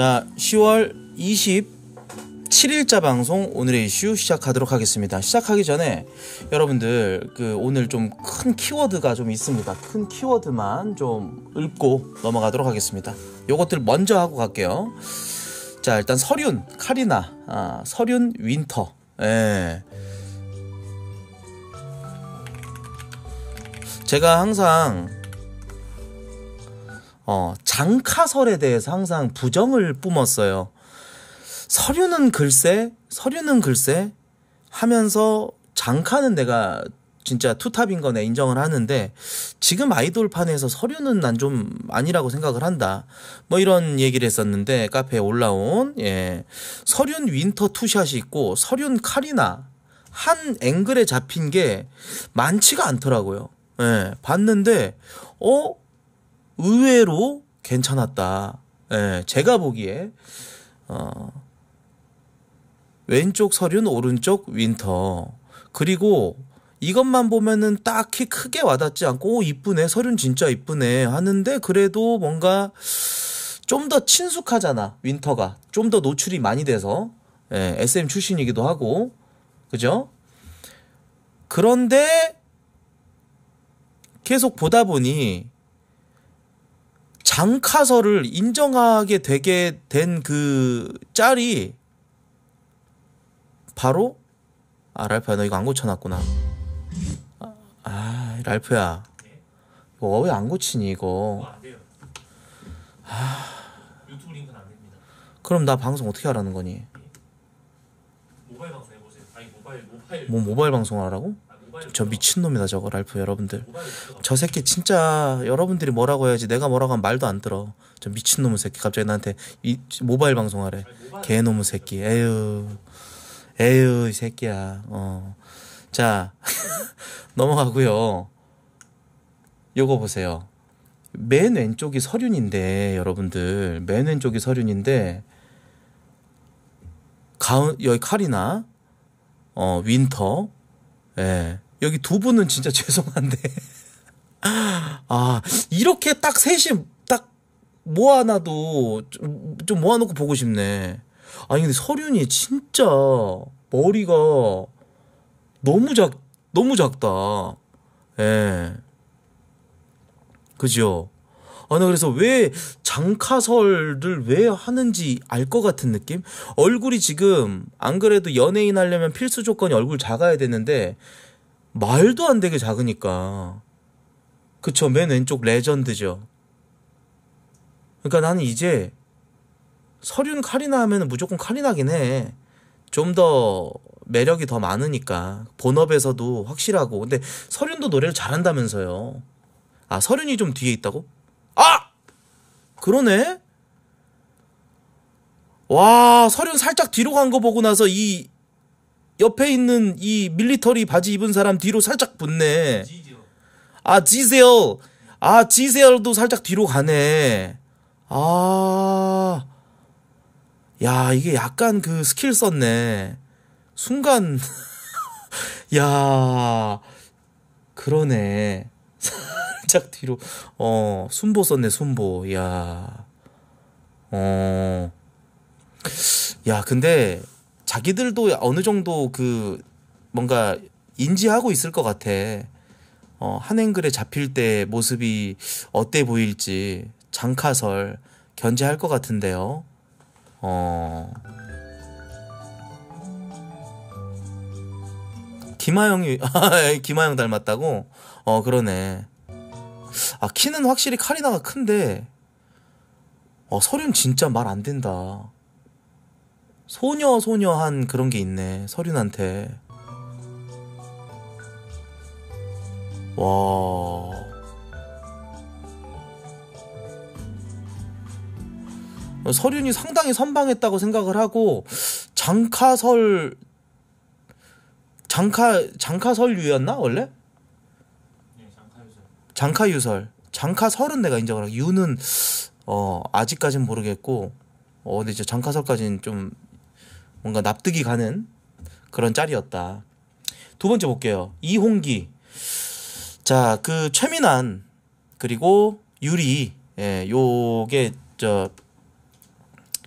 자, 10월 27일자 방송 오늘의 이슈 시작하도록 하겠습니다. 시작하기 전에 여러분들 그 오늘 좀 큰 키워드가 좀 있습니다. 큰 키워드만 좀 읊고 넘어가도록 하겠습니다. 요것들 먼저 하고 갈게요. 자, 일단 서륜, 카리나, 아, 서륜 윈터. 예. 제가 항상 어, 장카설에 대해서 항상 부정을 뿜었어요. 서류는 글쎄, 서류는 글쎄 하면서 장카는 내가 진짜 투탑인 거네 인정을 하는데 지금 아이돌판에서 서류는 난 좀 아니라고 생각을 한다. 뭐 이런 얘기를 했었는데 카페에 올라온 예. 서륜 윈터 투샷이 있고 서륜 칼이나 한 앵글에 잡힌 게 많지가 않더라고요. 예. 봤는데 어 의외로 괜찮았다. 예, 제가 보기에 어, 왼쪽 서륜, 오른쪽 윈터. 그리고 이것만 보면은 딱히 크게 와닿지 않고 오 이쁘네 서륜 진짜 이쁘네 하는데 그래도 뭔가 좀 더 친숙하잖아 윈터가 좀 더 노출이 많이 돼서 예, SM 출신이기도 하고 그죠? 그런데 계속 보다 보니 장카설을 인정하게 되게 된 그 짤이 바로 아 랄프야 너 이거 안 고쳐놨구나 아, 아 랄프야 이거 왜안 고치니 이거 아, 아. 그럼 나 방송 어떻게 하라는 거니? 예. 모바일 방송 해보세요. 아니 모바일 모바일. 뭐 모바일 방송 하라고? 저 미친놈이다 저거 랄프 여러분들 저 새끼 진짜 여러분들이 뭐라고 해야지 내가 뭐라고 하면 말도 안 들어 저 미친놈의 새끼 갑자기 나한테 이 모바일 방송하래 개놈의 새끼 에휴 에휴 이 새끼야 어 자 넘어가고요 요거 보세요 맨 왼쪽이 서륜인데 여러분들 맨 왼쪽이 서륜인데 가운 여기 칼이나 어 윈터 예. 여기 두 분은 진짜 죄송한데 아 이렇게 딱 셋이 딱 모아놔도 좀, 좀 모아놓고 보고 싶네. 아니 근데 서륜이 진짜 머리가 너무 작 너무 작다. 예. 그죠? 아 나 그래서 왜 장카설을 왜 하는지 알 것 같은 느낌? 얼굴이 지금 안 그래도 연예인 하려면 필수 조건이 얼굴 작아야 되는데 말도 안 되게 작으니까. 그쵸, 맨 왼쪽 레전드죠. 그러니까 나는 이제 서륜 카리나 하면 무조건 카리나긴 해. 좀 더 매력이 더 많으니까. 본업에서도 확실하고. 근데 서륜도 노래를 잘한다면서요. 아, 서륜이 좀 뒤에 있다고? 아! 그러네? 와, 서륜 살짝 뒤로 간 거 보고 나서 이 옆에 있는 이 밀리터리 바지 입은 사람 뒤로 살짝 붙네. 아, 지세요. 아, 지세열도 살짝 뒤로 가네. 아. 야, 이게 약간 그 스킬 썼네. 순간. 야. 그러네. 살짝 뒤로. 어, 순보 썼네, 순보. 야. 어. 야, 근데 자기들도 어느 정도 그 뭔가 인지하고 있을 것 같아. 어, 한행글에 잡힐 때 모습이 어때 보일지 장카설 견제할 것 같은데요. 어. 김하영이 김하영 닮았다고? 어 그러네. 아 키는 확실히 카리나가 큰데 어 서륜 진짜 말 안 된다. 소녀 소녀한 그런 게 있네 서륜한테 와 서륜이 상당히 선방했다고 생각을 하고 장카설 장카 장카설유였나 원래? 네, 장카유설. 장카설은 내가 인정을 하고 유는 어 아직까진 모르겠고 어 근데 이제 장카설까지는 좀 뭔가 납득이 가는 그런 짤이었다. 두 번째 볼게요. 이홍기. 자, 그 최민환 그리고 유리 예, 요게 저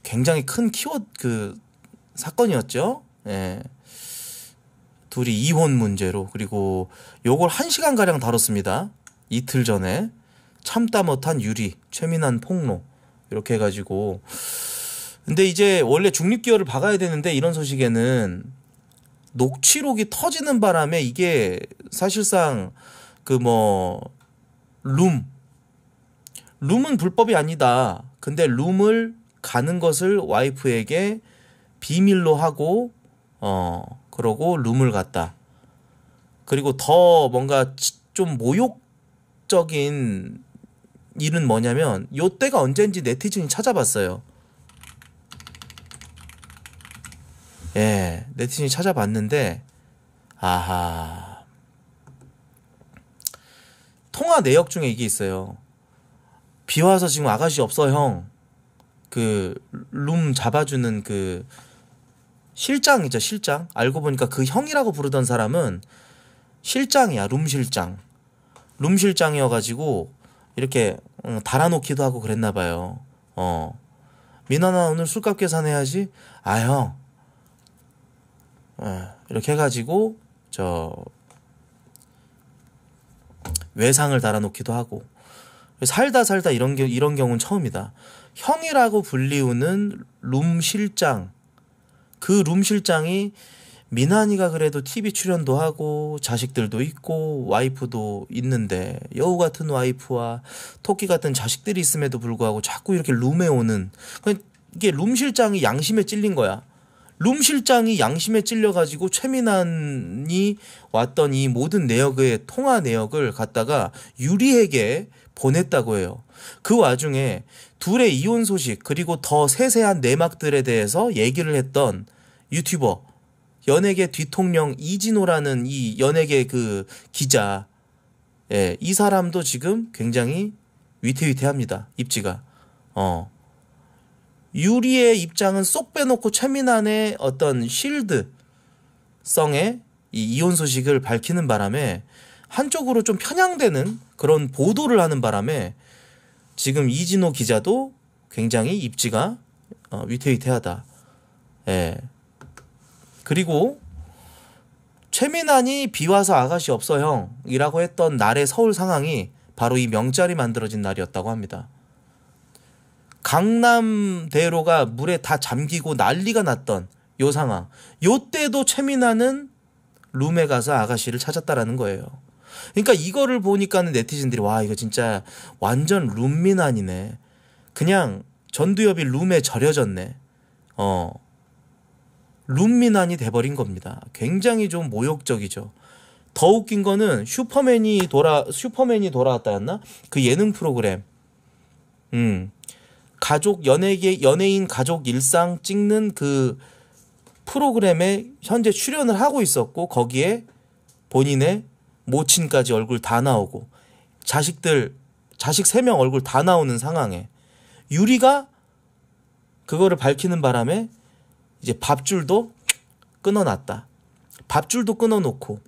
굉장히 큰 키워드 그 사건이었죠. 예. 둘이 이혼 문제로 그리고 요걸 1 시간 가량 다뤘습니다. 이틀 전에 참다 못한 유리, 최민환 폭로 이렇게 해가지고 근데 이제 원래 중립기어를 박아야 되는데 이런 소식에는 녹취록이 터지는 바람에 이게 사실상 그 뭐 룸. 룸은 불법이 아니다. 근데 룸을 가는 것을 와이프에게 비밀로 하고 어 그러고 룸을 갔다. 그리고 더 뭔가 좀 모욕적인 일은 뭐냐면 요때가 언젠지 네티즌이 찾아봤어요. 예, 네티즌이 찾아봤는데, 아하. 통화 내역 중에 이게 있어요. 비 와서 지금 아가씨 없어, 형. 그, 룸 잡아주는 그, 실장이죠, 실장. 알고 보니까 그 형이라고 부르던 사람은 실장이야, 룸 실장. 룸 실장이어가지고, 이렇게 어, 달아놓기도 하고 그랬나봐요. 어. 민아나 오늘 술값 계산해야지. 아, 형. 예, 이렇게 해가지고 저 외상을 달아놓기도 하고 살다 살다 이런 게 이런 경우는 처음이다. 형이라고 불리우는 룸 실장 그 룸 실장이 미나니가 그래도 TV 출연도 하고 자식들도 있고 와이프도 있는데 여우 같은 와이프와 토끼 같은 자식들이 있음에도 불구하고 자꾸 이렇게 룸에 오는 그러니까 이게 룸 실장이 양심에 찔린 거야. 룸 실장이 양심에 찔려가지고 최민환이 왔던 이 모든 내역의 통화 내역을 갖다가 유리에게 보냈다고 해요. 그 와중에 둘의 이혼 소식 그리고 더 세세한 내막들에 대해서 얘기를 했던 유튜버 연예계 뒤통령 이진호라는 이 연예계 그 기자 예, 이 사람도 지금 굉장히 위태위태합니다. 입지가. 어. 유리의 입장은 쏙 빼놓고 최민환의 어떤 쉴드 성의 이 이혼 소식을 밝히는 바람에 한쪽으로 좀 편향되는 그런 보도를 하는 바람에 지금 이진호 기자도 굉장히 입지가 어, 위태위태하다. 예. 그리고 최민환이 비와서 아가씨 없어 형이라고 했던 날의 서울 상황이 바로 이 명절이 만들어진 날이었다고 합니다. 강남대로가 물에 다 잠기고 난리가 났던 요 상황. 요 때도 최민아는 룸에 가서 아가씨를 찾았다라는 거예요. 그러니까 이거를 보니까는 네티즌들이 와 이거 진짜 완전 룸미난이네. 그냥 전두엽이 룸에 절여졌네. 어. 룸미난이 돼버린 겁니다. 굉장히 좀 모욕적이죠. 더 웃긴 거는 슈퍼맨이 돌아 슈퍼맨이 돌아왔다였나? 그 예능 프로그램. 음. 가족 연예계 연예인 가족 일상 찍는 그 프로그램에 현재 출연을 하고 있었고 거기에 본인의 모친까지 얼굴 다 나오고 자식들 자식 세 명 얼굴 다 나오는 상황에 유리가 그거를 밝히는 바람에 이제 밥줄도 끊어놨다. 밥줄도 끊어놓고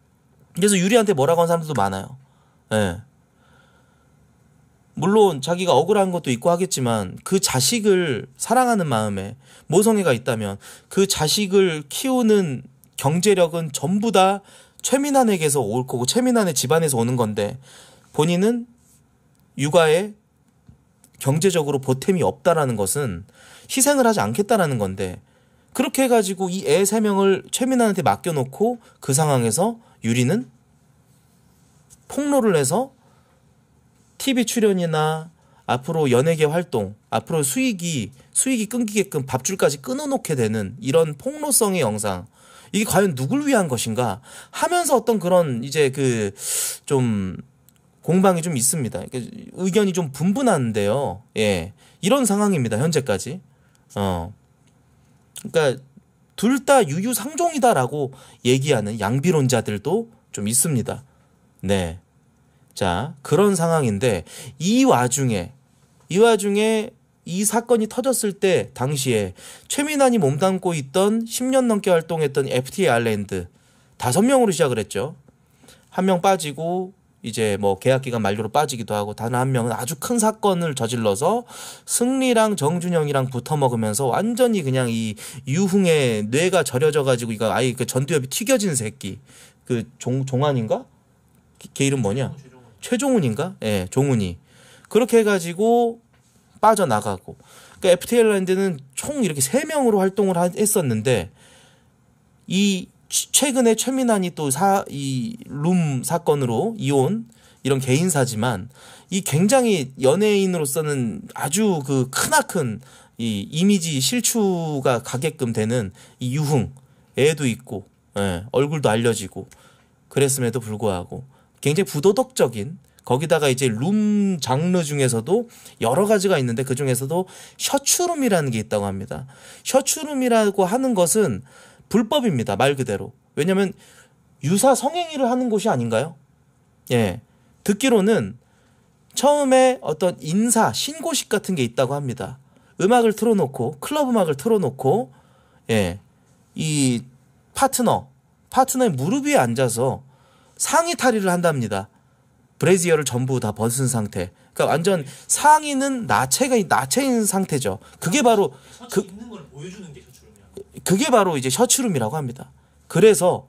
그래서 유리한테 뭐라고 한 사람들도 많아요. 예. 네. 물론 자기가 억울한 것도 있고 하겠지만 그 자식을 사랑하는 마음에 모성애가 있다면 그 자식을 키우는 경제력은 전부 다 최민환에게서 올 거고 최민환의 집안에서 오는 건데 본인은 육아에 경제적으로 보탬이 없다라는 것은 희생을 하지 않겠다라는 건데 그렇게 해가지고 이 애 세 명을 최민환한테 맡겨놓고 그 상황에서 유리는 폭로를 해서 TV 출연이나 앞으로 연예계 활동, 앞으로 수익이 수익이 끊기게끔 밥줄까지 끊어놓게 되는 이런 폭로성의 영상. 이게 과연 누굴 위한 것인가 하면서 어떤 그런 이제 그 좀 공방이 좀 있습니다. 의견이 좀 분분한데요. 예. 이런 상황입니다. 현재까지. 어. 그러니까 둘 다 유유상종이다라고 얘기하는 양비론자들도 좀 있습니다. 네. 자, 그런 상황인데 이 와중에 이 와중에 이 사건이 터졌을 때 당시에 최민환이 몸담고 있던 10년 넘게 활동했던 FTA 아일랜드 다섯 명으로 시작을 했죠. 한 명 빠지고 이제 뭐 계약 기간 만료로 빠지기도 하고 단 한 명은 아주 큰 사건을 저질러서 승리랑 정준영이랑 붙어 먹으면서 완전히 그냥 이 유흥의 뇌가 절여져 가지고 이거 아예 그 전두엽이 튀겨진 새끼 그 종 종환인가 걔 이름 뭐냐? 최종훈인가? 예, 종훈이. 그렇게 해가지고 빠져나가고. 그러니까 FT 에어라인드는 총 이렇게 세명으로 활동을 했었는데 이 최근에 최민환이 또 사 이 룸 사건으로 이혼 이런 개인사지만 이 굉장히 연예인으로서는 아주 그 크나큰 이 이미지 실추가 가게끔 되는 이 유흥 애도 있고 예, 얼굴도 알려지고 그랬음에도 불구하고 굉장히 부도덕적인 거기다가 이제 룸 장르 중에서도 여러 가지가 있는데 그 중에서도 셔츠룸이라는 게 있다고 합니다. 셔츠룸이라고 하는 것은 불법입니다. 말 그대로. 왜냐면 유사 성행위를 하는 곳이 아닌가요? 예. 듣기로는 처음에 어떤 인사, 신고식 같은 게 있다고 합니다. 음악을 틀어놓고, 클럽 음악을 틀어놓고, 예. 이 파트너, 파트너의 무릎 위에 앉아서 상의 탈의를 한답니다. 브래지어를 전부 다 벗은 상태. 그러니까 완전 상의는 나체가 나체인 상태죠. 그게 바로 그 있는 걸 보여주는 게 셔츠룸이야. 그게 바로 이제 셔츠룸이라고 합니다. 그래서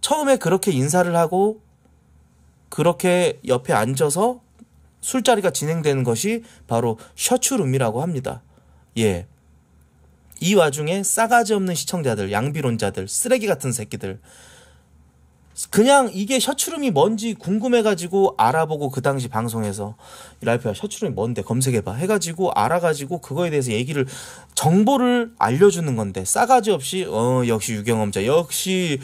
처음에 그렇게 인사를 하고 그렇게 옆에 앉아서 술자리가 진행되는 것이 바로 셔츠룸이라고 합니다. 예. 이 와중에 싸가지 없는 시청자들, 양비론자들, 쓰레기 같은 새끼들 그냥 이게 셔츠룸이 뭔지 궁금해가지고 알아보고 그 당시 방송에서 라이프야 셔츠룸이 뭔데 검색해봐 해가지고 알아가지고 그거에 대해서 얘기를 정보를 알려주는 건데 싸가지 없이 어 역시 유경험자 역시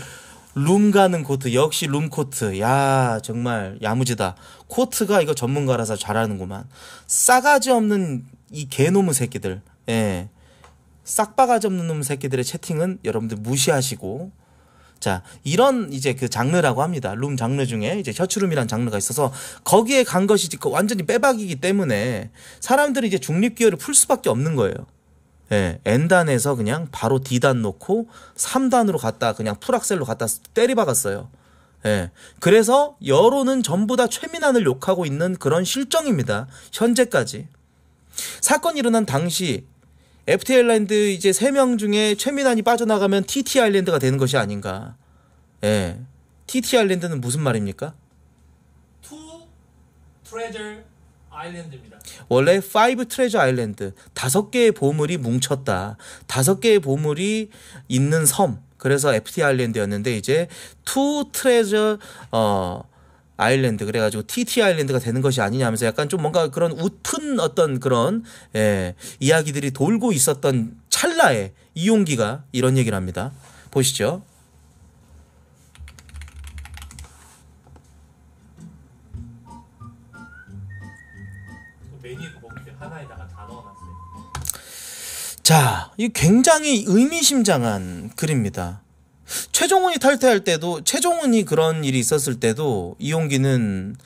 룸 가는 코트 역시 룸 코트 야 정말 야무지다 코트가 이거 전문가라서 잘하는구만 싸가지 없는 이 개놈의 새끼들 예 싹바가지 없는 놈 새끼들의 채팅은 여러분들 무시하시고 자, 이런 이제 그 장르라고 합니다. 룸 장르 중에 이제 셔츠룸이라는 장르가 있어서 거기에 간 것이 그 완전히 빼박이기 때문에 사람들이 이제 중립기어를 풀 수밖에 없는 거예요. 예, N단에서 그냥 바로 D단 놓고 3단으로 갔다 그냥 풀악셀로 갔다 때리박았어요. 예. 그래서 여론은 전부 다 최민환을 욕하고 있는 그런 실정입니다. 현재까지. 사건이 일어난 당시 FT 아일랜드 이제 세 명 중에 최민환이 빠져나가면 TT 아일랜드가 되는 것이 아닌가. 예. TT 아일랜드는 무슨 말입니까? 투 트레저 아일랜드입니다. 원래 5 트레저 아일랜드. 다섯 개의 보물이 뭉쳤다. 다섯 개의 보물이 있는 섬. 그래서 FT 아일랜드였는데 이제 투 트레저 어 아일랜드 그래가지고 TT 아일랜드가 되는 것이 아니냐면서 약간 좀 뭔가 그런 웃픈 어떤 그런 예, 이야기들이 돌고 있었던 찰나에 이용기가 이런 얘기를 합니다. 보시죠. 자, 이 굉장히 의미심장한 글입니다. 최종훈이 탈퇴할 때도 최종훈이 그런 일이 있었을 때도 이용기는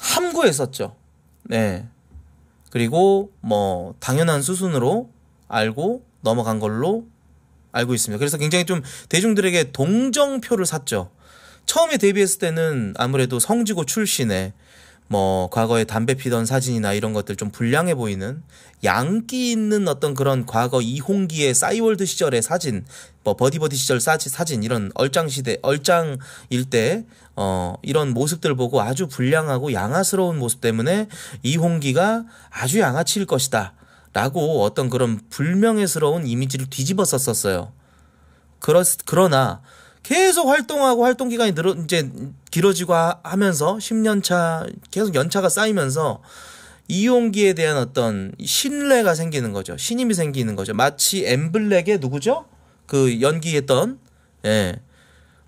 함구했었죠. 네. 그리고 뭐 당연한 수순으로 알고 넘어간 걸로 알고 있습니다. 그래서 굉장히 좀 대중들에게 동정표를 샀죠. 처음에 데뷔했을 때는 아무래도 성지고 출신에 뭐 과거에 담배 피던 사진이나 이런 것들 좀 불량해 보이는 양기 있는 어떤 그런 과거 이홍기의 싸이월드 시절의 사진 뭐 버디버디 시절 사진, 사진 이런 얼짱 시대 얼짱일 때 어, 이런 모습들 보고 아주 불량하고 양아스러운 모습 때문에 이홍기가 아주 양아치일 것이다 라고 어떤 그런 불명예스러운 이미지를 뒤집어 썼었어요 그러, 그러나 계속 활동하고 활동 기간이 늘어 이제 길어지고 하면서 10년차 계속 연차가 쌓이면서 이용기에 대한 어떤 신뢰가 생기는 거죠. 신임이 생기는 거죠. 마치 엠블랙의 누구죠? 그 연기했던 예.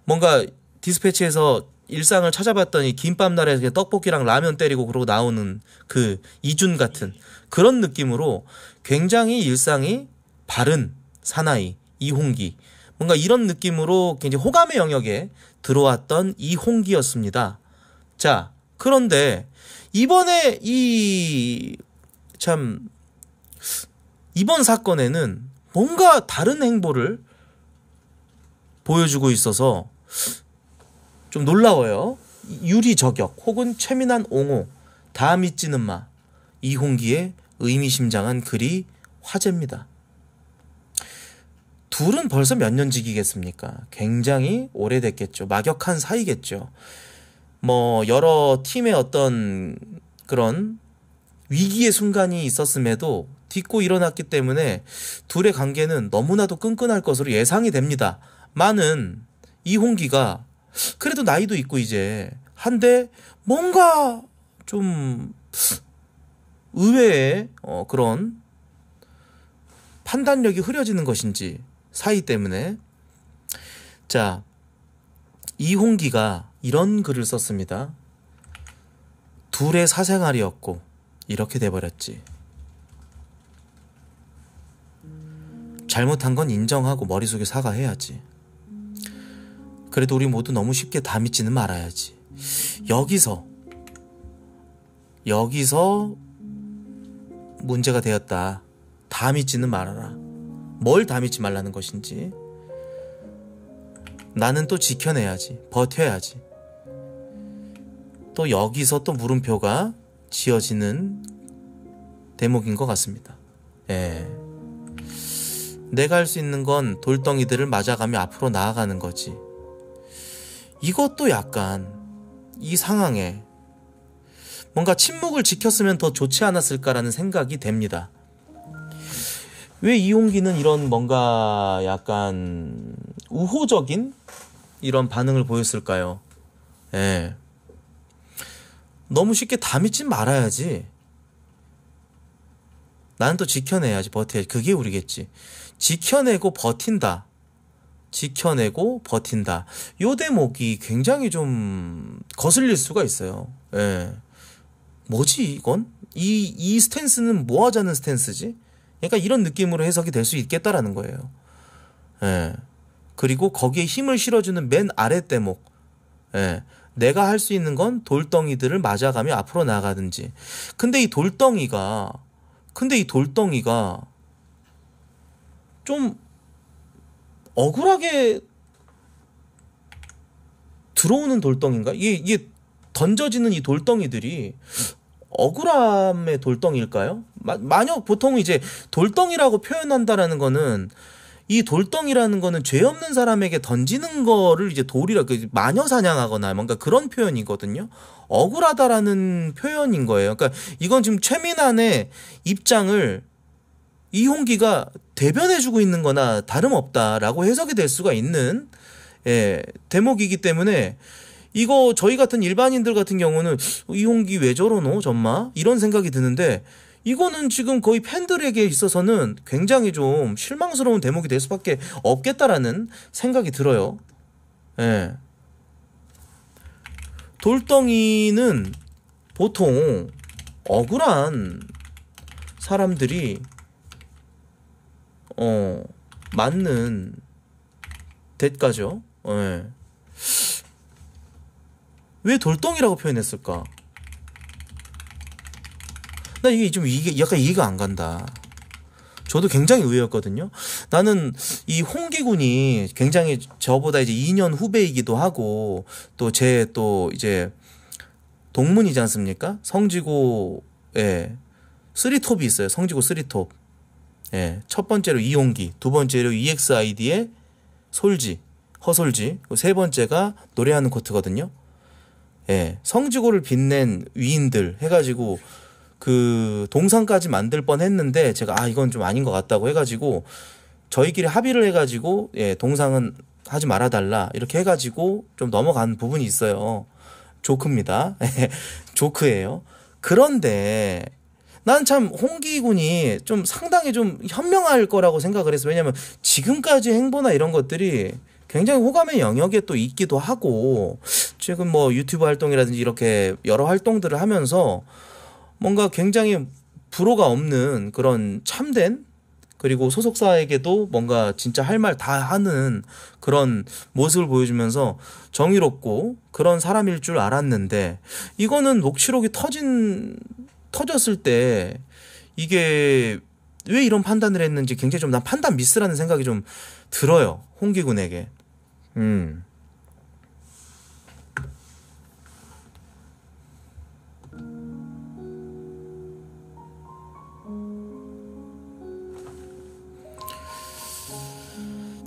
뭔가 디스패치에서 일상을 찾아봤더니 김밥날에 떡볶이랑 라면 때리고 그러고 나오는 그 이준 같은 그런 느낌으로 굉장히 일상이 바른 사나이 이홍기 뭔가 이런 느낌으로 굉장히 호감의 영역에 들어왔던 이홍기였습니다. 자, 그런데 이번에 이 참 이번 사건에는 뭔가 다른 행보를 보여주고 있어서 좀 놀라워요. 유리 저격 혹은 최민한 옹호 다 믿지는 마 이홍기의 의미심장한 글이 화제입니다. 둘은 벌써 몇 년지기겠습니까? 굉장히 오래됐겠죠. 막역한 사이겠죠. 뭐 여러 팀의 어떤 그런 위기의 순간이 있었음에도 딛고 일어났기 때문에 둘의 관계는 너무나도 끈끈할 것으로 예상이 됩니다. 많은 이홍기가 그래도 나이도 있고 이제 한데 뭔가 좀 의외의 어 그런 판단력이 흐려지는 것인지 사이 때문에 자 이홍기가 이런 글을 썼습니다. 둘의 사생활이었고 이렇게 돼버렸지. 잘못한 건 인정하고 머릿속에 사과해야지. 그래도 우리 모두 너무 쉽게 다 믿지는 말아야지. 여기서, 여기서 문제가 되었다. 다 믿지는 말아라. 뭘다이지 말라는 것인지. 나는 또 지켜내야지. 버텨야지. 또 여기서 또 물음표가 지어지는 대목인 것 같습니다. 예. 내가 할 수 있는 건 돌덩이들을 맞아가며 앞으로 나아가는 거지. 이것도 약간 이 상황에 뭔가 침묵을 지켰으면 더 좋지 않았을까라는 생각이 됩니다. 왜 이용기는 이런 뭔가 약간 우호적인 이런 반응을 보였을까요? 예. 너무 쉽게 다 믿지 말아야지. 나는 또 지켜내야지, 버텨야지. 그게 우리겠지. 지켜내고 버틴다. 지켜내고 버틴다. 요 대목이 굉장히 좀 거슬릴 수가 있어요. 예. 뭐지, 이건? 이, 이 스탠스는 뭐 하자는 스탠스지? 그러니까 이런 느낌으로 해석이 될 수 있겠다라는 거예요. 예. 그리고 거기에 힘을 실어주는 맨 아래 대목. 예. 내가 할 수 있는 건 돌덩이들을 맞아가며 앞으로 나가든지. 아 근데 이 돌덩이가, 근데 이 돌덩이가 좀 억울하게 들어오는 돌덩인가? 이게, 이게 던져지는 이 돌덩이들이 억울함의 돌덩이일까요? 만약 보통 이제 돌덩이라고 표현한다라는 거는 이 돌덩이라는 거는 죄 없는 사람에게 던지는 거를 이제 돌이라 그 마녀 사냥하거나 뭔가 그런 표현이거든요. 억울하다라는 표현인 거예요. 그러니까 이건 지금 최민환의 입장을 이홍기가 대변해주고 있는 거나 다름없다라고 해석이 될 수가 있는 예, 대목이기 때문에 이거 저희 같은 일반인들 같은 경우는 이홍기 왜 저러노 전마 이런 생각이 드는데 이거는 지금 거의 팬들에게 있어서는 굉장히 좀 실망스러운 대목이 될 수밖에 없겠다라는 생각이 들어요. 예. 돌덩이는 보통 억울한 사람들이 어 맞는 대가죠. 예. 왜 돌덩이라고 표현했을까? 나 이게 좀 이게 약간 이해가 안 간다. 저도 굉장히 의외였거든요. 나는 이 홍기군이 굉장히 저보다 이제 2년 후배이기도 하고 또 제또 또 이제 동문이지 않습니까? 성지고에 쓰리톱이 있어요. 성지고 쓰리톱. 예. 첫 번째로 이용기, 두 번째로 EXID의 솔지, 허솔지, 세 번째가 노래하는 코트거든요. 예, 성지고를 빛낸 위인들 해가지고 그 동상까지 만들 뻔 했는데 제가 아 이건 좀 아닌 것 같다고 해가지고 저희끼리 합의를 해가지고 예 동상은 하지 말아달라 이렇게 해가지고 좀 넘어간 부분이 있어요 조크입니다 예, 조크예요 그런데 난 참 홍기 군이 좀 상당히 좀 현명할 거라고 생각을 했어 요 왜냐하면 지금까지 행보나 이런 것들이 굉장히 호감의 영역에 또 있기도 하고 지금 뭐 유튜브 활동이라든지 이렇게 여러 활동들을 하면서 뭔가 굉장히 불호가 없는 그런 참된 그리고 소속사에게도 뭔가 진짜 할 말 다 하는 그런 모습을 보여주면서 정의롭고 그런 사람일 줄 알았는데 이거는 녹취록이 터진 터졌을 때 이게 왜 이런 판단을 했는지 굉장히 좀 난 판단 미스라는 생각이 좀 들어요. 홍기군에게. 음.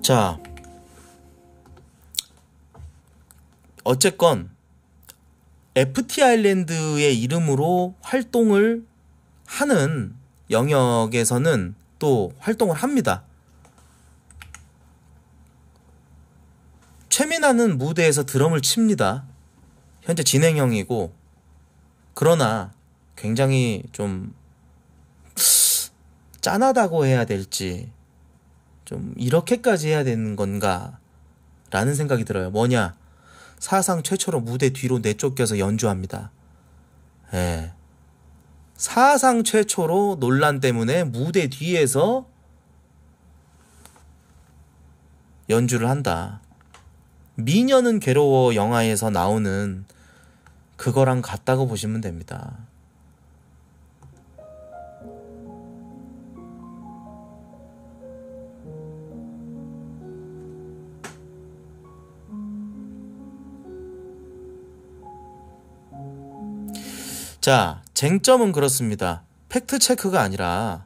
자, 어쨌건 FT 아일랜드의 이름으로 활동을 하는 영역에서는 또 활동을 합니다. 신나는 무대에서 드럼을 칩니다. 현재 진행형이고 그러나 굉장히 좀 짠하다고 해야 될지 좀 이렇게까지 해야 되는 건가 라는 생각이 들어요. 뭐냐? 사상 최초로 무대 뒤로 내쫓겨서 연주합니다. 예. 사상 최초로 논란 때문에 무대 뒤에서 연주를 한다. 미녀는 괴로워 영화에서 나오는 그거랑 같다고 보시면 됩니다. 자, 쟁점은 그렇습니다. 팩트 체크가 아니라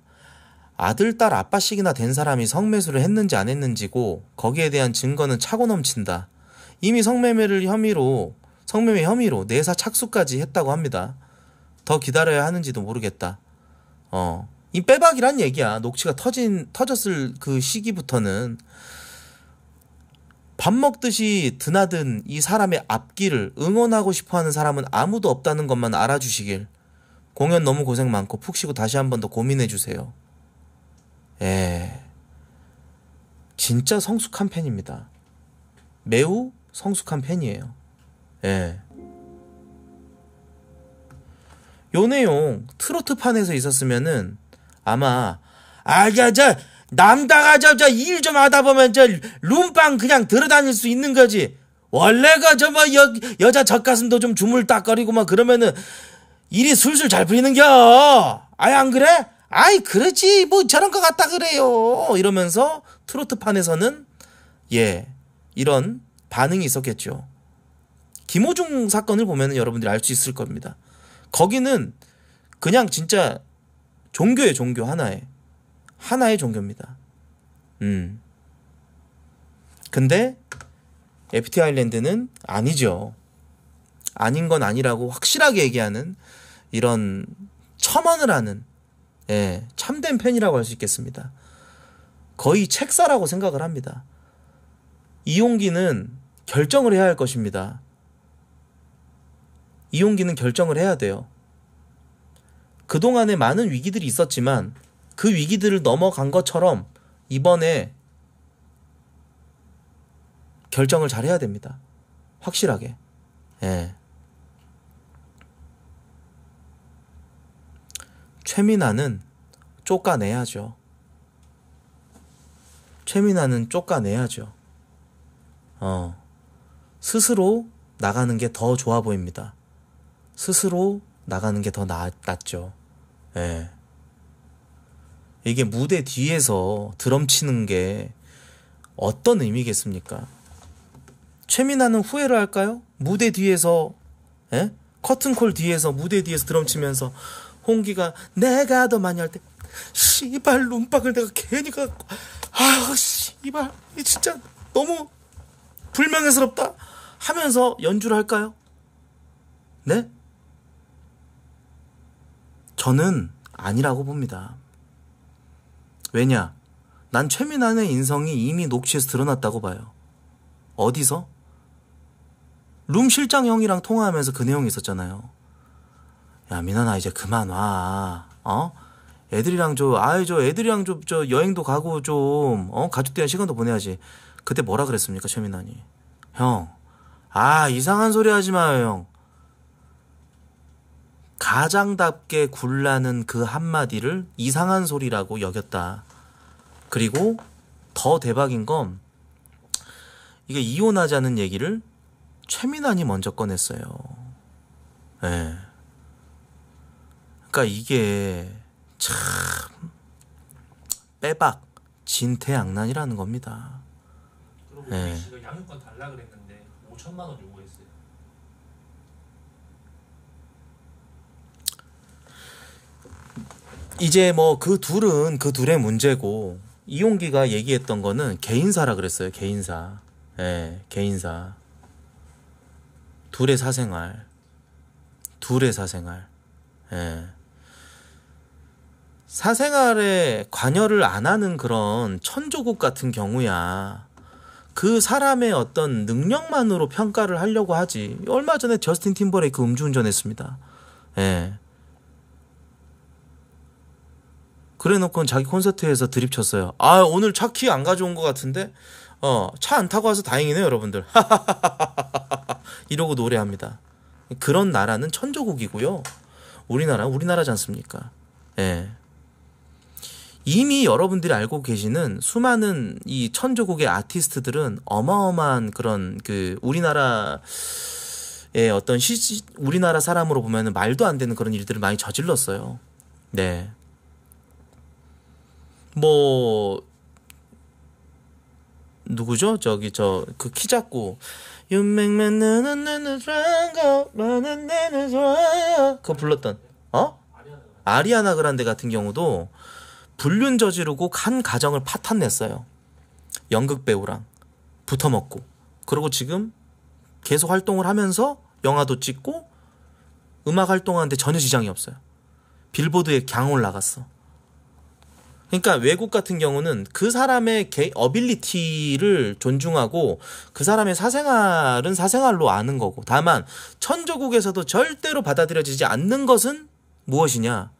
아들, 딸, 아빠씩이나 된 사람이 성매수를 했는지 안 했는지고 거기에 대한 증거는 차고 넘친다. 이미 성매매를 혐의로 성매매 혐의로 내사 착수까지 했다고 합니다. 더 기다려야 하는지도 모르겠다. 어. 이 빼박이란 얘기야. 녹취가 터진 터졌을 그 시기부터는 밥 먹듯이 드나든 이 사람의 앞길을 응원하고 싶어 하는 사람은 아무도 없다는 것만 알아주시길. 공연 너무 고생 많고 푹 쉬고 다시 한 번 더 고민해 주세요. 예. 진짜 성숙한 팬입니다. 매우 성숙한 팬이에요. 예. 요 내용 트로트판에서 있었으면은 아마 아자자 남다가자자 일 좀 하다 보면 저 룸빵 그냥 들어다닐 수 있는 거지. 원래가 저 뭐 여자 젖가슴도 좀 주물딱거리고 막 뭐 그러면은 일이 술술 잘 풀리는겨. 아예 안 그래? 아이 그렇지 뭐 저런 거 같다 그래요. 이러면서 트로트판에서는 예 이런 반응이 있었겠죠. 김호중 사건을 보면 여러분들이 알 수 있을 겁니다. 거기는 그냥 진짜 종교의 종교 하나에 하나의 종교입니다. 음. 근데 FT 아일랜드는 아니죠. 아닌 건 아니라고 확실하게 얘기하는 이런 첨언을 하는 예, 참된 팬이라고 할 수 있겠습니다. 거의 책사라고 생각을 합니다. 이용기는 결정을 해야 할 것입니다. 이용기는 결정을 해야 돼요. 그동안에 많은 위기들이 있었지만 그 위기들을 넘어간 것처럼 이번에 결정을 잘 해야 됩니다. 확실하게. 예. 최민아는 쫓아내야죠. 최민아는 쫓아내야죠. 어, 스스로 나가는 게 더 좋아 보입니다. 스스로 나가는 게 더 낫죠. 예. 이게 무대 뒤에서 드럼 치는 게 어떤 의미겠습니까? 최민아는 후회를 할까요? 무대 뒤에서, 예? 커튼콜 뒤에서, 무대 뒤에서 드럼 치면서 홍기가 내가 더 많이 할 때, 씨발, 룸박을 내가 괜히 갖고, 아우, 씨발, 진짜 너무 불명예스럽다 하면서 연주를 할까요? 네? 저는 아니라고 봅니다. 왜냐? 난 최민환의 인성이 이미 녹취에서 드러났다고 봐요. 어디서? 룸 실장 형이랑 통화하면서 그 내용이 있었잖아요. 야, 민환아, 이제 그만 와. 어? 애들이랑 저, 아이, 저 애들이랑 저, 저 여행도 가고 좀, 어? 가족들이랑 시간도 보내야지. 그때 뭐라 그랬습니까, 최민환이? 형, 아, 이상한 소리 하지 마요, 형. 가장답게 굴라는 그 한마디를 이상한 소리라고 여겼다. 그리고 더 대박인 건 이게 이혼하자는 얘기를 최민환이 먼저 꺼냈어요. 예. 네. 그러니까 이게 참 빼박 진퇴양난이라는 겁니다. 네. 네. 씨가 양육권 달라 그랬는데 5천만 원 요구했어요. 이제 뭐 그 둘은 그 둘의 문제고 이용기가 얘기했던 거는 개인사라 그랬어요. 개인사. 예, 네, 개인사. 둘의 사생활. 둘의 사생활. 예. 네. 사생활에 관여를 안 하는 그런 천조국 같은 경우야. 그 사람의 어떤 능력만으로 평가를 하려고 하지. 얼마 전에 저스틴 팀버레이크 음주운전했습니다. 예. 그래놓고 자기 콘서트에서 드립 쳤어요. 아 오늘 차 키 안 가져온 것 같은데 어차 안 타고 와서 다행이네요 여러분들. 이러고 노래합니다. 그런 나라는 천조국이고요. 우리나라 우리나라지 않습니까? 예. 이미 여러분들이 알고 계시는 수많은 이 천조국의 아티스트들은 어마어마한 그런 그 우리나라 의 어떤 시지 우리나라 사람으로 보면은 말도 안 되는 그런 일들을 많이 저질렀어요. 네. 뭐 누구죠? 저기 저 그키 작고 그거 불렀던 어? 아리아나 그란데 같은 경우도 불륜 저지르고 한 가정을 파탄냈어요. 연극 배우랑 붙어먹고 그리고 지금 계속 활동을 하면서 영화도 찍고 음악 활동하는데 전혀 지장이 없어요. 빌보드에 강 올라갔어. 그러니까 외국 같은 경우는 그 사람의 개, 어빌리티를 존중하고 그 사람의 사생활은 사생활로 아는 거고 다만 천조국에서도 절대로 받아들여지지 않는 것은 무엇이냐?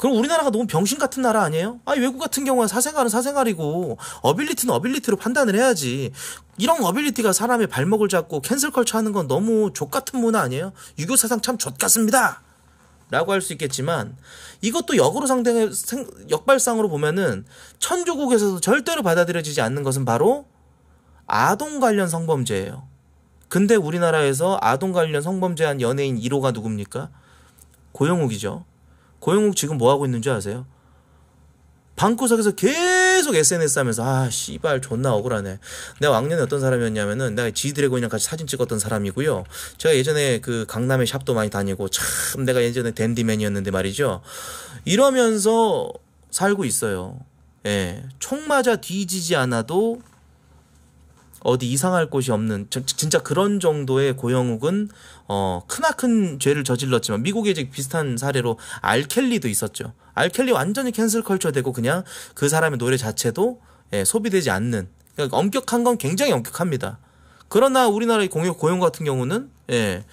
그럼 우리나라가 너무 병신 같은 나라 아니에요? 아 외국 같은 경우는 사생활은 사생활이고 어빌리티는 어빌리티로 판단을 해야지. 이런 어빌리티가 사람의 발목을 잡고 캔슬컬처 하는 건 너무 족 같은 문화 아니에요? 유교 사상 참족 같습니다. 라고 할 수 있겠지만 이것도 역으로 상대 당 역발상으로 보면은 천조국에서도 절대로 받아들여지지 않는 것은 바로 아동 관련 성범죄예요. 근데 우리나라에서 아동 관련 성범죄한 연예인 1호가 누굽니까? 고영욱이죠. 고영욱 지금 뭐 하고 있는 줄 아세요? 방구석에서 계속 SNS 하면서 아 씨발 존나 억울하네. 내가 왕년에 어떤 사람이었냐면은 내가 지드래곤이랑 같이 사진 찍었던 사람이고요. 제가 예전에 그강남에 샵도 많이 다니고 참 내가 예전에 댄디맨이었는데 말이죠. 이러면서 살고 있어요. 예. 총 맞아 뒤지지 않아도 어디 이상할 곳이 없는 진짜 그런 정도의 고영욱은 어 크나큰 죄를 저질렀지만 미국의 이 비슷한 사례로 알켈리도 있었죠. 알켈리 완전히 캔슬 컬처 되고 그냥 그 사람의 노래 자체도 예, 소비되지 않는 그러니까 엄격한 건 굉장히 엄격합니다. 그러나 우리나라의 공역 고용 같은 경우는 예.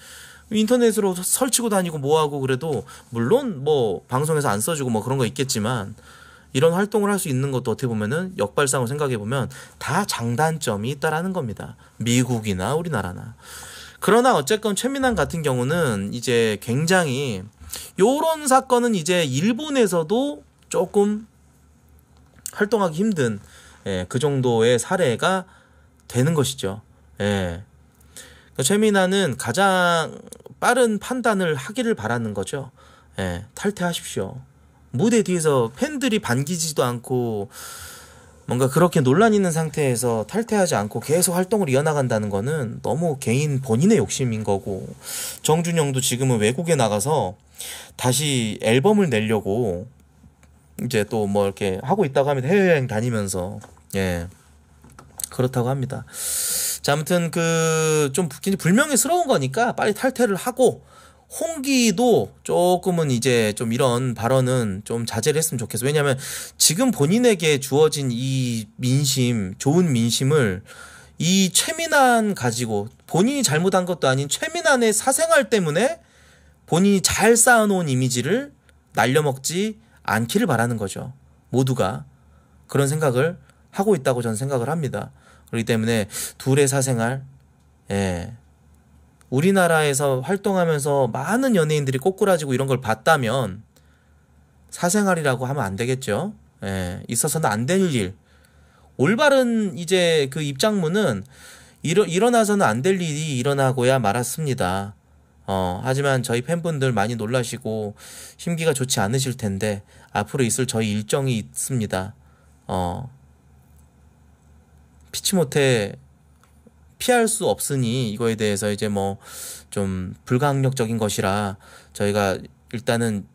인터넷으로 설치고 다니고 뭐하고 그래도 물론 뭐 방송에서 안 써주고 뭐 그런 거 있겠지만 이런 활동을 할 수 있는 것도 어떻게 보면은 역발상으로 생각해 보면 다 장단점이 있다라는 겁니다. 미국이나 우리나라나. 그러나 어쨌건 최민환 같은 경우는 이제 굉장히 요런 사건은 이제 일본에서도 조금 활동하기 힘든 예, 그 정도의 사례가 되는 것이죠. 예. 그러니까 최민아는 가장 빠른 판단을 하기를 바라는 거죠. 예, 탈퇴하십시오. 무대 뒤에서 팬들이 반기지도 않고 뭔가 그렇게 논란 있는 상태에서 탈퇴하지 않고 계속 활동을 이어나간다는 거는 너무 개인 본인의 욕심인 거고 정준영도 지금은 외국에 나가서 다시 앨범을 내려고 이제 또 뭐 이렇게 하고 있다고 합니다 해외여행 다니면서 예 그렇다고 합니다 자 아무튼 그 좀 불명예스러운 거니까 빨리 탈퇴를 하고 홍기도 조금은 이제 좀 이런 발언은 좀 자제를 했으면 좋겠어. 왜냐하면 지금 본인에게 주어진 이 민심, 좋은 민심을 이 최민환 가지고 본인이 잘못한 것도 아닌 최민환의 사생활 때문에 본인이 잘 쌓아놓은 이미지를 날려먹지 않기를 바라는 거죠. 모두가 그런 생각을 하고 있다고 저는 생각을 합니다. 그렇기 때문에 둘의 사생활, 예, 우리나라에서 활동하면서 많은 연예인들이 꼬꾸라지고 이런 걸 봤다면 사생활이라고 하면 안 되겠죠. 예, 있어서는 안 될 일. 올바른 이제 그 입장문은 일어, 일어나서는 안 될 일이 일어나고야 말았습니다. 어, 하지만 저희 팬분들 많이 놀라시고 심기가 좋지 않으실 텐데 앞으로 있을 저희 일정이 있습니다. 어, 피치 못해 피할 수 없으니 이거에 대해서 이제 뭐 좀 불가항력적인 것이라 저희가 일단은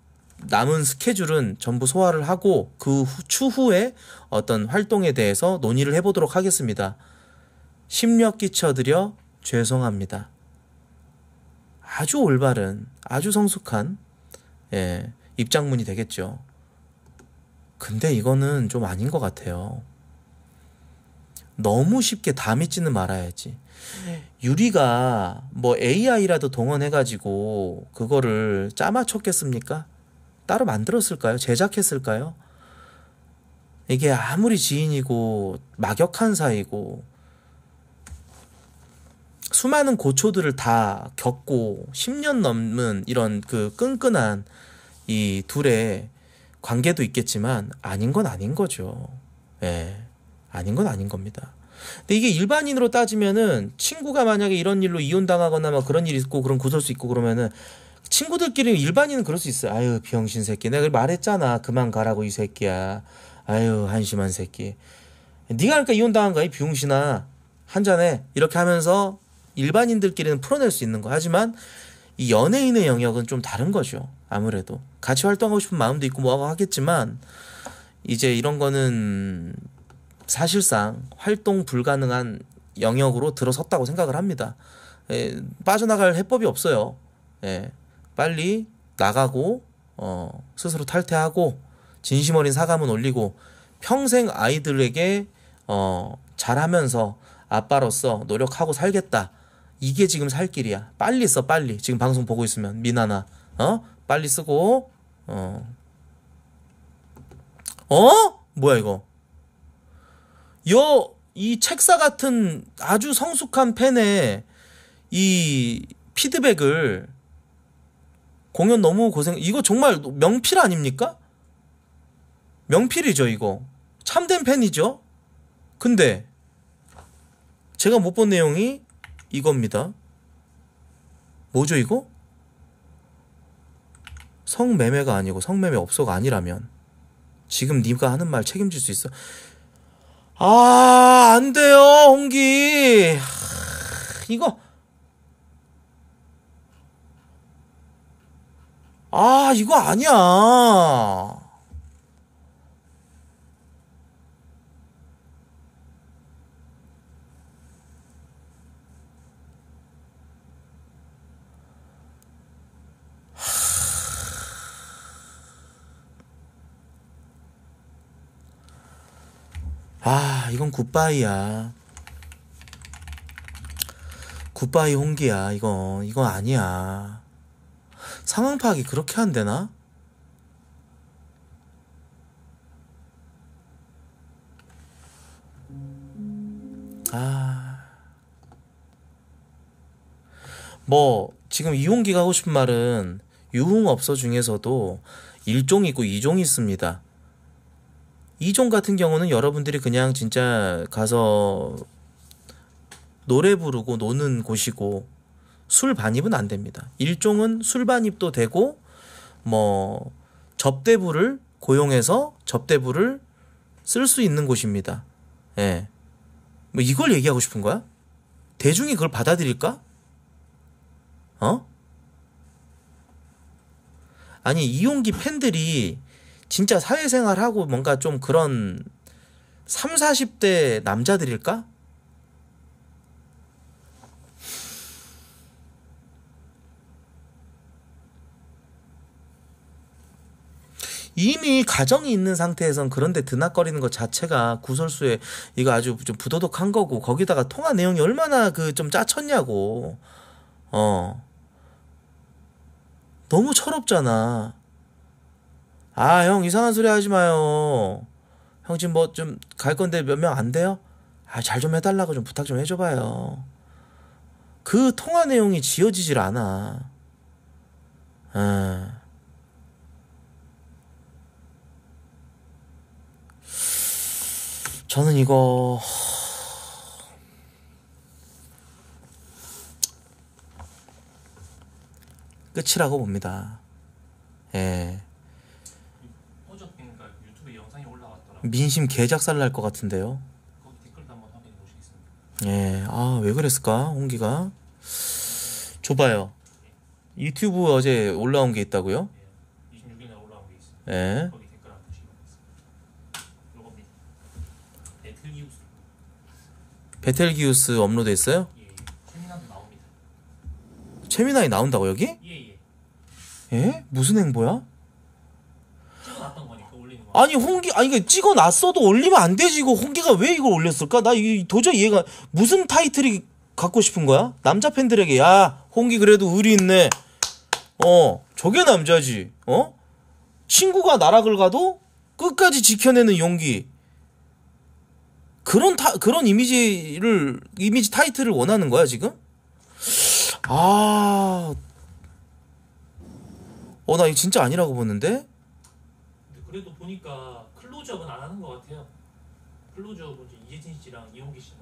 남은 스케줄은 전부 소화를 하고 그 후, 추후에 어떤 활동에 대해서 논의를 해보도록 하겠습니다. 심력 끼쳐드려 죄송합니다. 아주 올바른, 아주 성숙한 예, 입장문이 되겠죠. 근데 이거는 좀 아닌 것 같아요. 너무 쉽게 다 믿지는 말아야지. 네. 유리가 뭐 AI라도 동원해가지고 그거를 짜맞췄겠습니까? 따로 만들었을까요? 제작했을까요? 이게 아무리 지인이고 막역한 사이고 수많은 고초들을 다 겪고 10년 넘는 이런 그 끈끈한 이 둘의 관계도 있겠지만 아닌 건 아닌 거죠. 예. 아닌 건 아닌 겁니다. 근데 이게 일반인으로 따지면은 친구가 만약에 이런 일로 이혼당하거나 막 그런 일 있고 그런 구설수 있고 그러면은 친구들끼리 일반인은 그럴 수 있어요. 아유, 병신 새끼. 내가 말했잖아. 그만 가라고 이 새끼야. 아유, 한심한 새끼. 네가 그러니까 이혼당한 거야, 이 병신아. 한잔해. 이렇게 하면서 일반인들끼리는 풀어낼 수 있는 거. 하지만 이 연예인의 영역은 좀 다른 거죠. 아무래도. 같이 활동하고 싶은 마음도 있고 뭐하고 하겠지만 이제 이런 거는 사실상 활동 불가능한 영역으로 들어섰다고 생각을 합니다. 예, 빠져나갈 해법이 없어요. 예, 빨리 나가고 어, 스스로 탈퇴하고 진심 어린 사과문 올리고 평생 아이들에게 어, 잘하면서 아빠로서 노력하고 살겠다. 이게 지금 살 길이야. 빨리 써 빨리. 지금 방송 보고 있으면 미나나 어 빨리 쓰고 어 어? 뭐야 이거? 여이 책사 같은 아주 성숙한 팬의 이 피드백을 공연 너무 고생 이거 정말 명필 아닙니까? 명필이죠 이거 참된 팬이죠. 근데 제가 못 본 내용이 이겁니다. 뭐죠 이거? 성매매가 아니고 성매매 업소가 아니라면 지금 네가 하는 말 책임질 수 있어? 아, 안 돼요, 홍기. 아, 이거. 아, 이거 아니야. 아, 이건 굿바이야. 굿바이 홍기야, 이건. 이건 아니야. 상황 파악이 그렇게 안 되나? 아. 뭐, 지금 이용기가 하고 싶은 말은 유흥업소 중에서도 1종 있고 2종 있습니다. 이종 같은 경우는 여러분들이 그냥 진짜 가서 노래 부르고 노는 곳이고 술 반입은 안 됩니다. 일종은 술 반입도 되고 뭐 접대부를 고용해서 접대부를 쓸 수 있는 곳입니다. 예. 뭐 이걸 얘기하고 싶은 거야? 대중이 그걸 받아들일까? 어? 아니 이용기 팬들이 진짜 사회생활하고 뭔가 좀 그런 3, 0 40대 남자들일까? 이미 가정이 있는 상태에선 그런데 드나거리는 것 자체가 구설수에 이거 아주 좀 부도덕한 거고 거기다가 통화 내용이 얼마나 그 좀 짜쳤냐고 어 너무 철없잖아 아, 형 이상한 소리 하지 마요. 형 지금 뭐 좀 갈 건데 몇 명 안 돼요? 아, 잘 좀 해달라고 좀 부탁 좀 해줘봐요. 그 통화 내용이 지어지질 않아. 아. 저는 이거 끝이라고 봅니다. 예. 민심 개작살 날것 같은데요. 예, 아, 왜 그랬을까? 홍기가. 줘봐요. 유튜브 어제 올라온 게 있다고요? 예. 베텔기우스 예. 업로드 했어요? 예, 예. 최민아이 나온다고 여기? 예? 예. 무슨 행보야? 아니 홍기 아니 이거 그러니까 찍어놨어도 올리면 안 되지 이거 홍기가 왜 이걸 올렸을까? 나이 도저히 이해가 무슨 타이틀이 갖고 싶은 거야? 남자 팬들에게 야 홍기 그래도 의리 있네. 어 저게 남자지. 어 친구가 나락을 가도 끝까지 지켜내는 용기. 그런 타, 그런 이미지를 이미지 타이틀을 원하는 거야 지금? 아, 어 나 이거 진짜 아니라고 보는데. 그래도 보니까 클로즈업은 안 하는 것 같아요. 클로즈업은 이제 이재진 씨랑 이용기 씨만.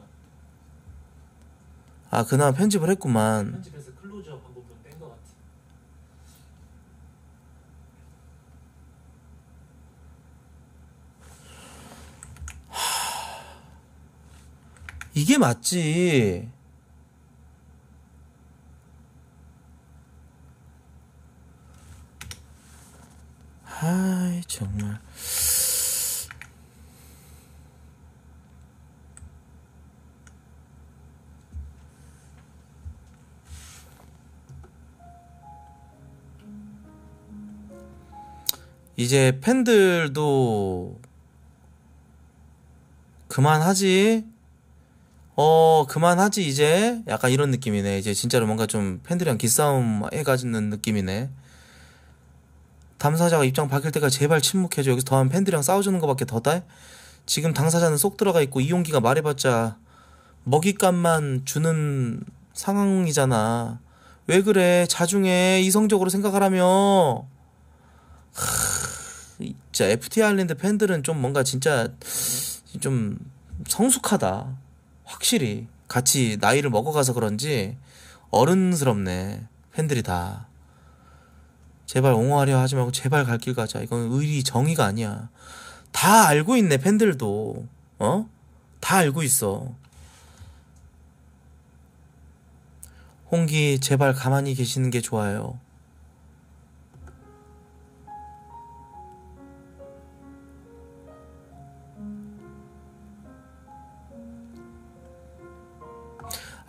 아 그날 편집을 했구만. 편집해서 클로즈업 한 부분 뺀것 같아. 이게 맞지. 아이, 정말. 이제 팬들도 그만하지 어 그만하지 이제 약간 이런 느낌이네 이제 진짜로 뭔가 좀 팬들이랑 기싸움 해가지는 느낌이네 당사자가 입장 바뀔 때까지 제발 침묵해줘. 여기서 더한 팬들이랑 싸워주는 것밖에 더 딸? 지금 당사자는 쏙 들어가 있고 이용기가 말해봤자 먹잇감만 주는 상황이잖아. 왜 그래? 자중해. 이성적으로 생각하라며. 하, 진짜 FT 아일랜드 팬들은 좀 뭔가 진짜 좀 성숙하다. 확실히 같이 나이를 먹어가서 그런지 어른스럽네. 팬들이 다. 제발 옹호하려 하지 말고 제발 갈 길 가자. 이건 의리 정의가 아니야. 다 알고 있네 팬들도. 어? 다 알고 있어. 홍기 제발 가만히 계시는 게 좋아요.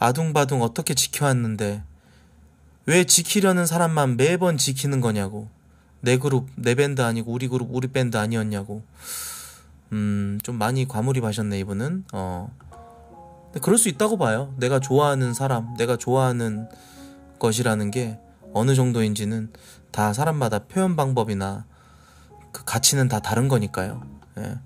아둥바둥 어떻게 지켜왔는데 왜 지키려는 사람만 매번 지키는 거냐고. 내 그룹, 내 밴드 아니고 우리 그룹, 우리 밴드 아니었냐고. 음, 좀 많이 과몰입하셨네, 이분은. 어. 그럴 수 있다고 봐요. 내가 좋아하는 사람, 내가 좋아하는 것이라는 게 어느 정도인지는 다 사람마다 표현 방법이나 그 가치는 다 다른 거니까요. 예.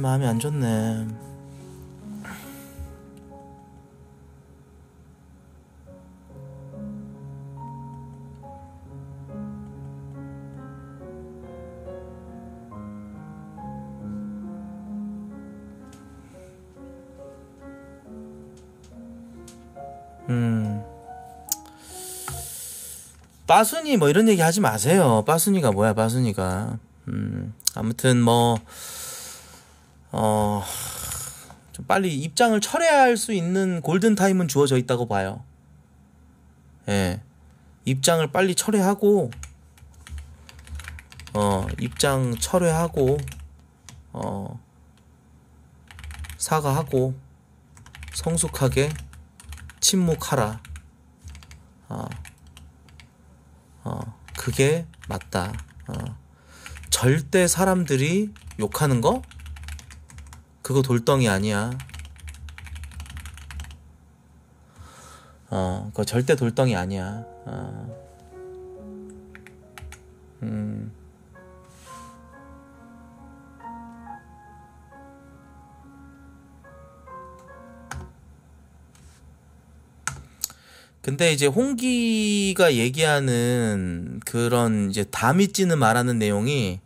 마음이 안 좋네. 음. 빠순이 뭐 이런 얘기 하지 마세요. 빠순이가 뭐야, 빠순이가. 음. 아무튼 뭐 어, 좀 빨리 입장을 철회할 수 있는 골든 타임은 주어져 있다고 봐요. 예. 입장을 빨리 철회하고 어, 입장 철회하고 어, 사과하고 성숙하게 침묵하라. 어, 어, 그게 맞다. 어. 절대 사람들이 욕하는 거 그거 돌덩이 아니야. 어, 그거 절대 돌덩이 아니야. 어. 음. 근데 이제 홍기가 얘기하는 그런 이제 담이 찌는 말하는 내용이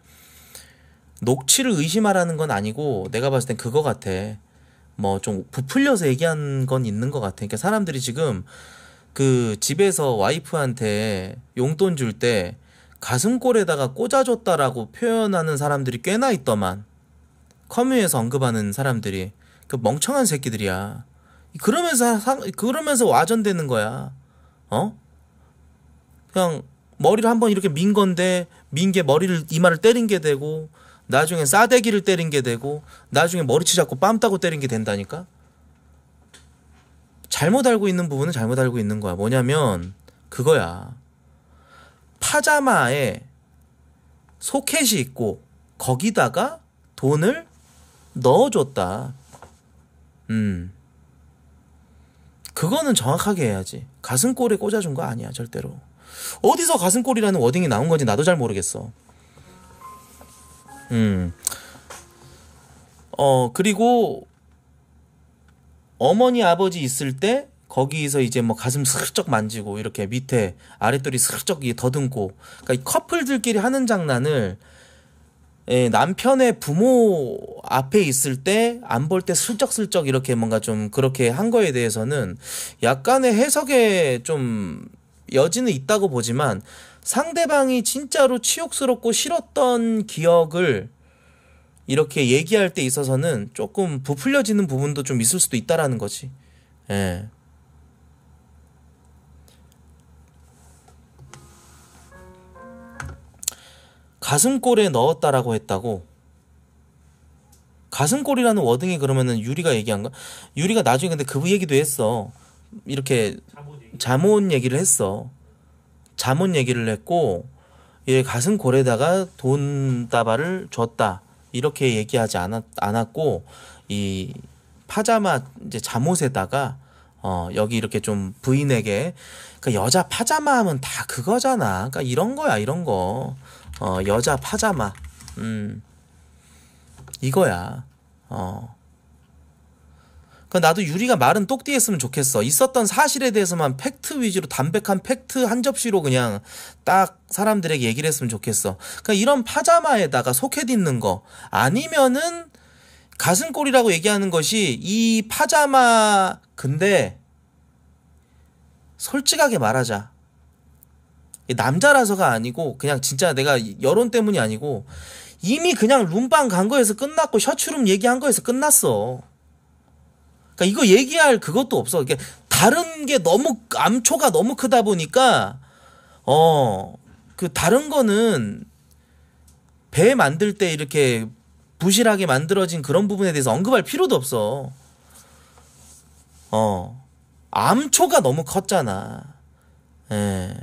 녹취를 의심하라는 건 아니고 내가 봤을 땐 그거 같아. 뭐 좀 부풀려서 얘기한 건 있는 것 같아. 그러니까 사람들이 지금 그 집에서 와이프한테 용돈 줄 때 가슴골에다가 꽂아줬다라고 표현하는 사람들이 꽤나 있더만. 커뮤에서 언급하는 사람들이 그 멍청한 새끼들이야. 그러면서 상, 그러면서 와전되는 거야. 어? 그냥 머리를 한번 이렇게 민 건데 민 게 머리를 이마를 때린 게 되고 나중에 싸대기를 때린 게 되고 나중에 머리치 잡고 빰 따고 때린 게 된다니까 잘못 알고 있는 부분은 잘못 알고 있는 거야 뭐냐면 그거야 파자마에 소켓이 있고 거기다가 돈을 넣어줬다 음 그거는 정확하게 해야지 가슴골에 꽂아준 거 아니야 절대로 어디서 가슴골이라는 워딩이 나온 건지 나도 잘 모르겠어 음. 어, 그리고 어머니 아버지 있을 때 거기서 이제 뭐 가슴 슬쩍 만지고 이렇게 밑에 아랫돌이 슬쩍 더듬고 그러니까 커플들끼리 하는 장난을 예, 남편의 부모 앞에 있을 때 안 볼 때 슬쩍슬쩍 이렇게 뭔가 좀 그렇게 한 거에 대해서는 약간의 해석에 좀 여지는 있다고 보지만 상대방이 진짜로 치욕스럽고 싫었던 기억을 이렇게 얘기할 때 있어서는 조금 부풀려지는 부분도 좀 있을 수도 있다라는 거지. 예. 가슴골에 넣었다라고 했다고. 가슴골이라는 워딩이 그러면은 유리가 얘기한 거. 유리가 나중에 근데 그 얘기도 했어. 이렇게 잠모온 얘기를 했어. 자문 얘기를 했고 예, 가슴골에다가 돈 다발을 줬다. 이렇게 얘기하지 않았, 않았고 이 파자마 이제 잠옷에다가 어, 여기 이렇게 좀 부인에게 그까 그러니까 여자 파자마 하면 다 그거잖아. 그러니까 이런 거야, 이런 거. 어, 여자 파자마. 음. 이거야. 어. 그 나도 유리가 말은 똑띠 했으면 좋겠어. 있었던 사실에 대해서만 팩트 위주로 담백한 팩트 한 접시로 그냥 딱 사람들에게 얘기를 했으면 좋겠어. 그러니까 이런 파자마에다가 소켓 있는 거 아니면은 가슴골이라고 얘기하는 것이 이 파자마 근데 솔직하게 말하자. 남자라서가 아니고 그냥 진짜 내가 여론 때문이 아니고 이미 그냥 룸방 간 거에서 끝났고 셔츠룸 얘기한 거에서 끝났어. 그러니까 이거 얘기할 그것도 없어. 이게 다른 게 너무 암초가 너무 크다 보니까 어그 다른 거는 배 만들 때 이렇게 부실하게 만들어진 그런 부분에 대해서 언급할 필요도 없어. 어 암초가 너무 컸잖아. 예.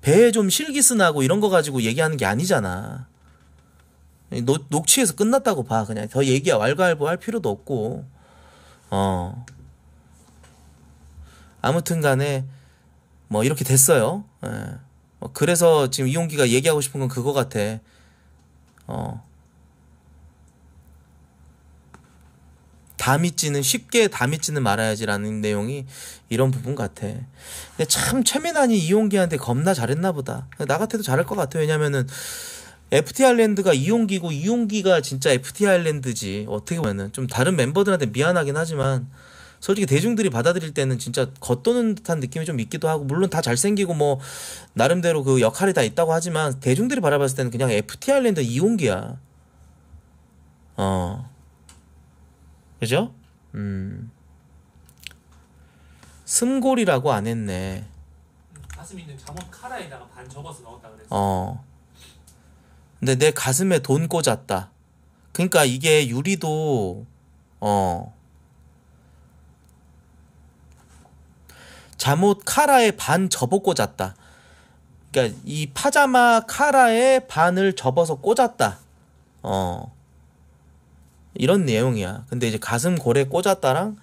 배에 좀 실기스나고 이런 거 가지고 얘기하는 게 아니잖아. 녹, 녹취해서 끝났다고 봐. 그냥 더 얘기야 왈가왈부 할 필요도 없고. 어. 아무튼 간에, 뭐, 이렇게 됐어요. 예. 뭐 그래서 지금 이용기가 얘기하고 싶은 건 그거 같아. 어. 다 믿지는 쉽게 다 믿지는 말아야지라는 내용이 이런 부분 같아. 근데 참 최민환이 이용기한테 겁나 잘했나 보다. 나 같아도 잘할 것 같아. 왜냐면은 FT 아일랜드가 이용기고 이용기가 진짜 FT 아일랜드지 어떻게 보면은 좀 다른 멤버들한테 미안하긴 하지만 솔직히 대중들이 받아들일 때는 진짜 겉도는 듯한 느낌이 좀 있기도 하고 물론 다 잘생기고 뭐 나름대로 그 역할이 다 있다고 하지만 대중들이 바라봤을 때는 그냥 FT 아일랜드 이용기야 어 그죠? 음 숨골이라고 안 했네 가슴 있는 잠옷 카라에다가 반 접어서 넣었다 그랬어 어 근데 내 가슴에 돈 꽂았다. 그러니까 이게 유리도 어 잠옷 카라의 반 접어 꽂았다. 그러니까 이 파자마 카라의 반을 접어서 꽂았다. 어 이런 내용이야. 근데 이제 가슴 고래 꽂았다랑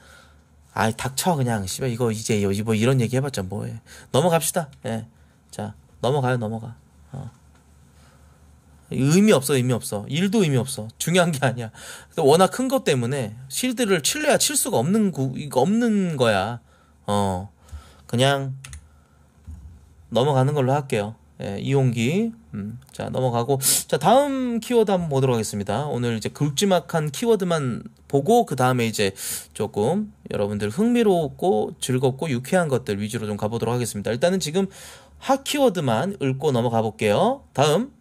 아이 닥쳐 그냥 씨발 이거 이제 뭐 이런 얘기 해봤자 뭐해. 넘어갑시다. 예. 자 넘어가요 넘어가. 어. 의미 없어, 의미 없어. 일도 의미 없어. 중요한 게 아니야. 워낙 큰 것 때문에 실드를 칠래야 칠 수가 없는 구, 이거 없는 거야. 어, 그냥 넘어가는 걸로 할게요. 예, 이용기. 음, 자, 넘어가고. 자, 다음 키워드 한번 보도록 하겠습니다. 오늘 이제 굵지막한 키워드만 보고, 그 다음에 이제 조금 여러분들 흥미롭고 즐겁고 유쾌한 것들 위주로 좀 가보도록 하겠습니다. 일단은 지금 핫 키워드만 읽고 넘어가 볼게요. 다음.